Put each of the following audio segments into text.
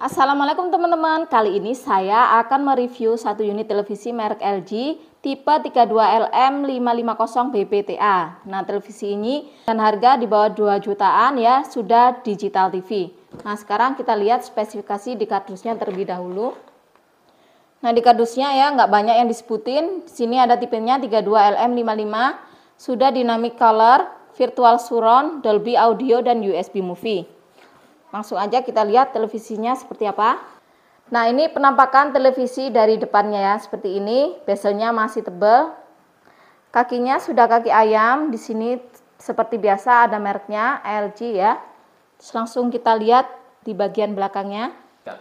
Assalamualaikum teman-teman. Kali ini saya akan mereview satu unit televisi merek LG tipe 32LM550 BPTA. Nah, televisi ini dengan harga di bawah 2 jutaan ya, sudah digital TV. Nah, sekarang kita lihat spesifikasi di kardusnya terlebih dahulu. Nah, di kardusnya ya nggak banyak yang disebutin. Di sini ada tipenya 32LM55, sudah dynamic color, virtual surround, Dolby audio dan USB movie. Langsung aja kita lihat televisinya seperti apa. Nah, ini penampakan televisi dari depannya ya, seperti ini. Bezelnya masih tebal. Kakinya sudah kaki ayam, di sini seperti biasa ada mereknya LG ya. Terus langsung kita lihat di bagian belakangnya. Ya.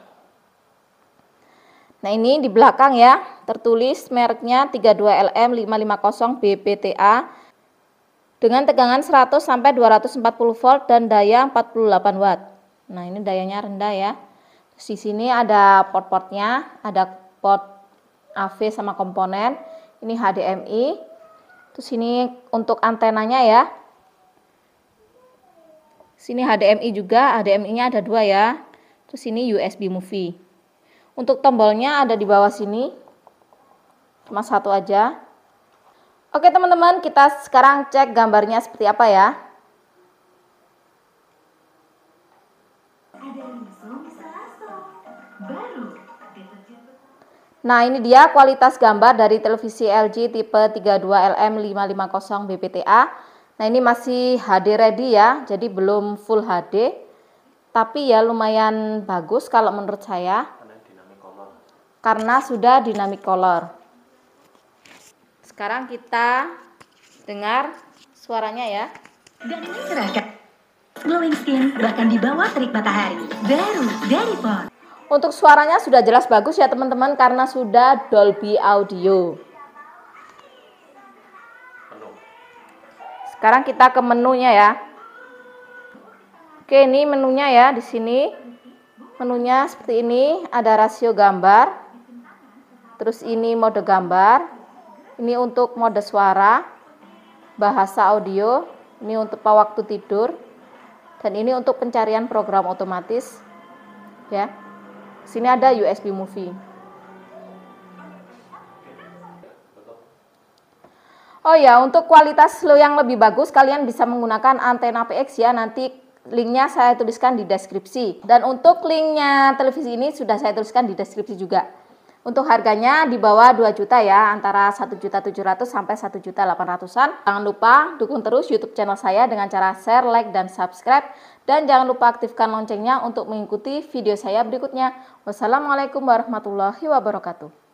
Nah, ini di belakang ya, tertulis mereknya 32LM550 BPTA dengan tegangan 100 sampai 240 volt dan daya 48 watt. Nah, ini dayanya rendah ya. Terus di sini ada port-portnya, ada port AV sama komponen. Ini HDMI. Terus ini untuk antenanya ya. Sini HDMI juga, HDMI-nya ada dua ya. Terus ini USB movie. Untuk tombolnya ada di bawah sini. Cuma satu aja. Oke teman-teman, kita sekarang cek gambarnya seperti apa ya. Nah ini dia kualitas gambar dari televisi LG tipe 32LM550 BPTA Nah ini masih HD ready ya jadi belum full HD Tapi ya lumayan bagus kalau menurut saya Karena sudah dynamic color Sekarang kita dengar suaranya ya Dan ini glowing skin, bahkan di bawah terik matahari. Baru dari Pond. Untuk suaranya sudah jelas bagus ya teman-teman karena sudah Dolby Audio. Sekarang kita ke menunya ya. Oke, ini menunya ya di sini. Menunya seperti ini, ada rasio gambar. Terus ini mode gambar. Ini untuk mode suara, bahasa audio, ini untuk waktu tidur, dan ini untuk pencarian program otomatis ya sini ada USB movie Oh ya, untuk kualitas lo yang lebih bagus kalian bisa menggunakan antena PX ya. Nanti linknya saya tuliskan di deskripsi. Dan untuk linknya televisi ini sudah saya tuliskan di deskripsi juga. Untuk harganya di bawah 2 juta ya, antara 1.700 sampai 1.800-an. Jangan lupa dukung terus YouTube channel saya dengan cara share, like, dan subscribe. Dan jangan lupa aktifkan loncengnya untuk mengikuti video saya berikutnya. Wassalamualaikum warahmatullahi wabarakatuh.